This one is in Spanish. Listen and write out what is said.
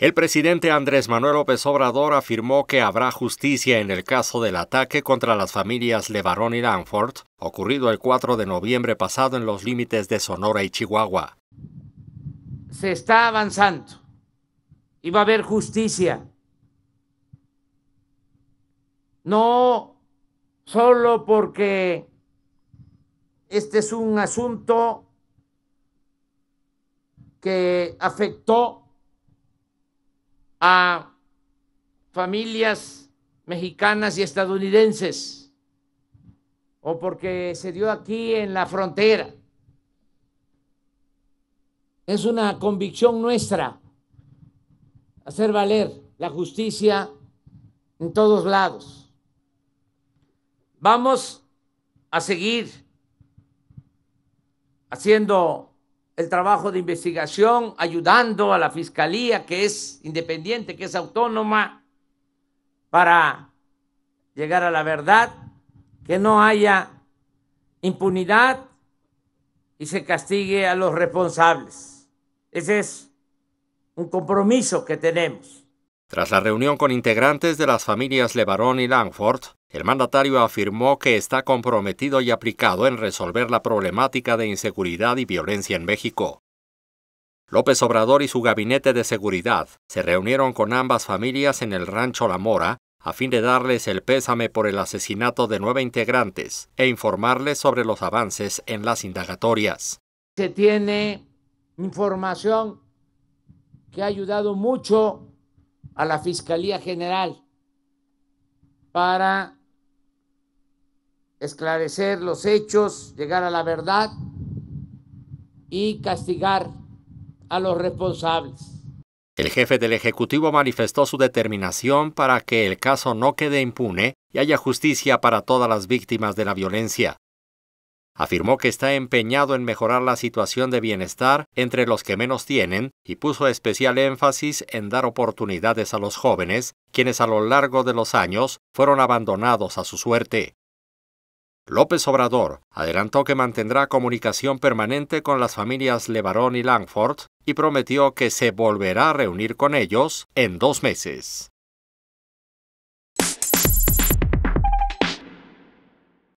El presidente Andrés Manuel López Obrador afirmó que habrá justicia en el caso del ataque contra las familias Levarón y Lanford, ocurrido el 4 de noviembre pasado en los límites de Sonora y Chihuahua. Se está avanzando y va a haber justicia. No solo porque este es un asunto que afectó a familias mexicanas y estadounidenses o porque se dio aquí en la frontera. Es una convicción nuestra hacer valer la justicia en todos lados. Vamos a seguir haciendo el trabajo de investigación, ayudando a la Fiscalía, que es independiente, que es autónoma, para llegar a la verdad, que no haya impunidad y se castigue a los responsables. Ese es un compromiso que tenemos. Tras la reunión con integrantes de las familias Levarón y Langford, el mandatario afirmó que está comprometido y aplicado en resolver la problemática de inseguridad y violencia en México. López Obrador y su gabinete de seguridad se reunieron con ambas familias en el rancho La Mora a fin de darles el pésame por el asesinato de nueve integrantes e informarles sobre los avances en las indagatorias. Se tiene información que ha ayudado mucho a la Fiscalía General para esclarecer los hechos, llegar a la verdad y castigar a los responsables. El jefe del Ejecutivo manifestó su determinación para que el caso no quede impune y haya justicia para todas las víctimas de la violencia. Afirmó que está empeñado en mejorar la situación de bienestar entre los que menos tienen y puso especial énfasis en dar oportunidades a los jóvenes, quienes a lo largo de los años fueron abandonados a su suerte. López Obrador adelantó que mantendrá comunicación permanente con las familias Levarón y Langford y prometió que se volverá a reunir con ellos en dos meses.